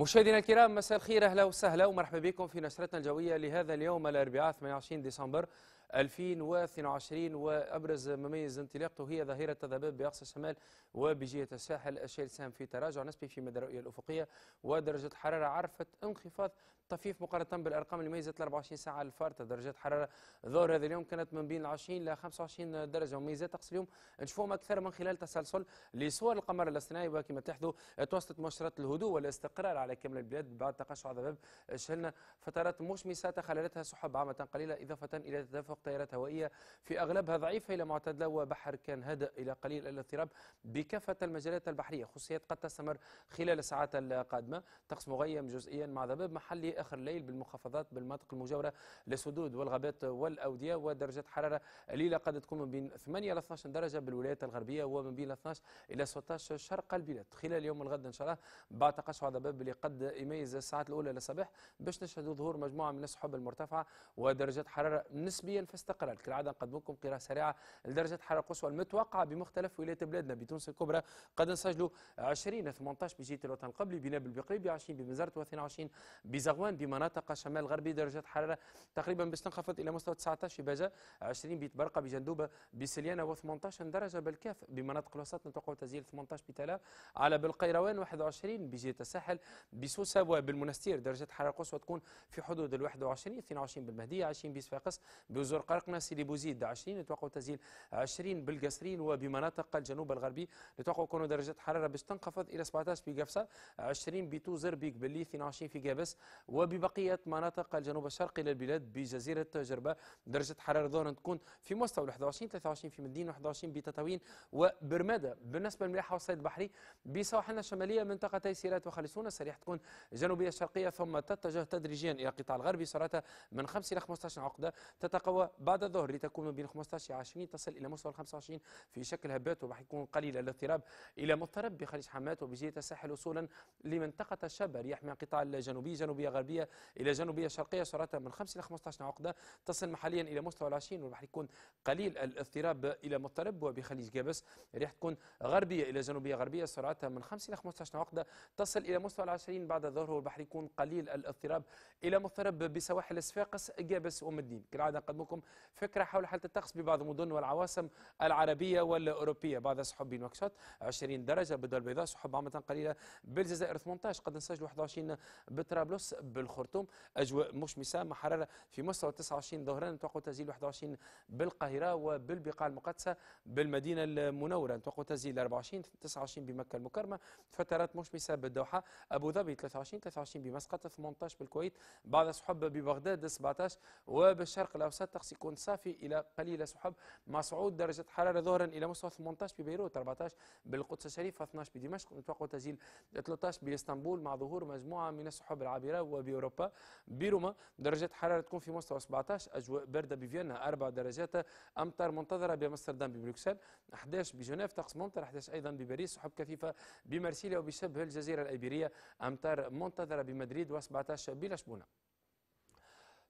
مشاهدينا الكرام مساء الخير اهلا وسهلا ومرحبا بكم في نشرتنا الجويه لهذا اليوم الاربعاء 28 ديسمبر 2022 وأبرز مميز انطلاقته هي ظاهرة الذباب بأقصى الشمال وبجهة الساحل الشيء ساهم في تراجع نسبي في مدى الرؤية الأفقية ودرجة الحرارة عرفت انخفاض طفيف مقارنة بالأرقام اللي ميزت 24 ساعة الفارطه درجات حرارة ظهر هذا اليوم كانت من بين 20 ل 25 درجة وميزات طقس اليوم نشوفهم أكثر من خلال تسلسل لصور القمر الاصطناعي وكما تلاحظوا تواصلت مؤشرات الهدوء والاستقرار على كامل البلاد بعد تقشع ذباب شهلنا فترات مشمسة تخللتها سحب عامة قليلة إضافة إلى تدفق وسط تيارات هوائية في أغلبها ضعيفة إلى معتدلة وبحر كان هادئ إلى قليل الاضطراب بكافة المجالات البحرية خصوصيات قد تستمر خلال الساعات القادمة طقس مغيم جزئيا مع ذباب محلي آخر الليل بالمخافضات بالمناطق المجاورة للسدود والغابات والأودية ودرجات حرارة قليلة قد تكون من بين 8 إلى 12 درجة بالولايات الغربية ومن بين 12 إلى 16 شرق البلاد خلال يوم الغد إن شاء الله بعد تقشع ذباب اللي قد يميز الساعات الأولى للصباح باش نشهدوا ظهور مجموعة من السحب المرتفعة ودرجات حرارة نسبيا استقرار كالعادة نقدمكم قراءة سريعة لدرجة حرارة قصوى المتوقعة بمختلف ولايات بلادنا بتونس الكبرى قد نسجلوا 20 18 بجهة الوطن القبلي بنابل بقريبي 20 ببنزرت و22 بزغوان بمناطق الشمال الغربي درجة حرارة تقريبا باش تنخفض إلى مستوى 19 في باجة 20 بتبرقة بجندوبة بسليانة و18 درجة بالكاف بمناطق الوسط نتوقع تسجيل 18 بتلا على بالقيروان 21 بجهة الساحل بسوسة وبالمنستير درجة حرارة قصوى تكون في حدود ال 21 22 بالمهدية 20 بصفاقس بوزور درق قرقنا سيدي بوزيد 20 نتوقعوا تسجيل 20 بالقصرين وبمناطق الجنوب الغربي نتوقعوا كونوا درجة حراره باش تنخفض إلى 17 بقفصة 20 بتوزر بقبلي 22 في قابس وببقية مناطق الجنوب الشرقي للبلاد بجزيرة جربة درجة حرارة ظهرا تكون في مستوى 21 23 في مدين 21 بتطاوين وبرمادة بالنسبة للملاحة والصيد البحري بسواحلنا الشمالية منطقتي سيرات وخلصون السريح تكون جنوبية شرقية ثم تتجه تدريجيا إلى القطاع الغربي سرعتها من 5 إلى 15 عقدة تتقوى وبعد الظهر لتكون بين 15 20 تصل الى مستوى 25 في شكل هبات وراح يكون قليل الاضطراب الى مضطرب بخليج حماه وبجهه الساحل وصولا لمنطقه الشبر يحمي القطاع الجنوبي جنوبيه غربيه الى جنوبيه شرقيه سرعتها من 5 الى 15 عقده تصل محليا الى مستوى 20 وراح يكون قليل الاضطراب الى مضطرب وبخليج جبس ريح تكون غربيه الى جنوبيه غربيه سرعتها من 5 الى 15 عقده تصل الى مستوى 20 بعد الظهر والبحر يكون قليل الاضطراب الى مضطرب بسواحل صفاقس جابس ومدين كالعاده نقدم لكم لكم فكرة حول حالة الطقس ببعض المدن والعواصم العربية والأوروبية بعد سحب بنوكشوط 20 درجة بالدار البيضاء سحب عامة قليلة بالجزائر 18 قد نسجل 21 بطرابلس بالخرطوم أجواء مشمسة مع حرارة في مستوى 29 ظهرا نتوقع تسجيل 21 بالقاهرة وبالبقاع المقدسة بالمدينة المنورة نتوقع تسجيل 24 29 بمكة المكرمة فترات مشمسة بالدوحة أبو ظبي 23 23 بمسقط 18 بالكويت بعد سحب ببغداد 17 وبالشرق الأوسط الشخص يكون صافي الى قليله سحب مع صعود درجه حراره ظهرا الى مستوى 18 ببيروت 14 بالقدس الشريفه 12 بدمشق نتوقع تسجيل 13 باسطنبول مع ظهور مجموعه من السحب العابره وباوروبا بروما درجه حراره تكون في مستوى 17 اجواء بارده بفيينا 4 درجات امطار منتظره بامستردام ببروكسل 11 بجنيف طقس ممطر 11 ايضا بباريس سحب كثيفه بمارسيليا وبشبه الجزيره الايبيريه امطار منتظره بمدريد و17 بلشبونه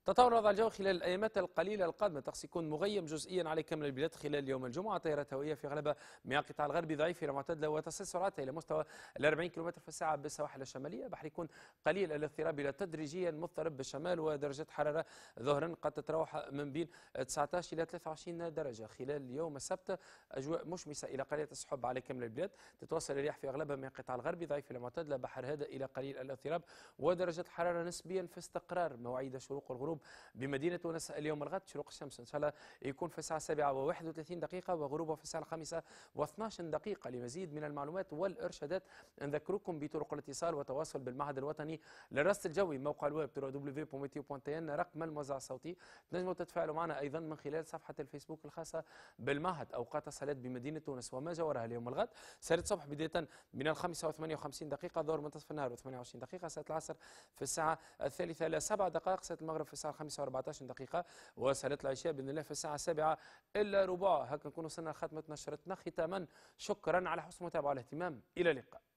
تطور وضع الجو خلال الأيامات القليلة القادمة طقس يكون مغيم جزئيا على كامل البلاد خلال يوم الجمعة تيارات هوائية في اغلبها مع القطاع الغربي ضعيفة إلى معتدلة وتصل سرعتها إلى مستوى ال 40 كم في الساعة بالسواحل الشمالية بحر يكون قليل الاضطراب إلى تدريجيا مضطرب بالشمال ودرجة حرارة ظهرا قد تتراوح من بين 19 إلى 23 درجة خلال يوم السبت أجواء مشمسة إلى قليلة السحب على كامل البلاد تتواصل الرياح في أغلبها من القطاع الغربي ضعيفة إلى معتدلة بحر هادئ إلى قليل الاضطراب ودرجة الحراره نسبيا في استقرار مواعيد شروق الغروب الجنوب بمدينة تونس اليوم الغد شروق الشمس إن شاء الله يكون في الساعة 7 و31 دقيقة وغروبها في الساعة 5 و12 دقيقة لمزيد من المعلومات والإرشادات نذكركم بطرق الاتصال والتواصل بالمعهد الوطني للرصد الجوي موقع الويب www.meteo.in رقم الموزع الصوتي تنجموا تتفاعلوا معنا أيضا من خلال صفحة الفيسبوك الخاصة بالمعهد أوقات الصلاة بمدينة تونس وما جاورها اليوم الغد سارة الصبح بداية من الخامسة و58 دقيقة دور منتصف النهار و28 دقيقة سارة العصر في الساعة الثالثة إلى 7 دقائق سارة المغرب في الساعه 5 و14 دقيقه وصلاه العشاء باذن الله في الساعه 7 الا ربع هكا نكون وصلنا لختمه نشرتنا ختاما شكرا على حسن المتابعه والاهتمام الى اللقاء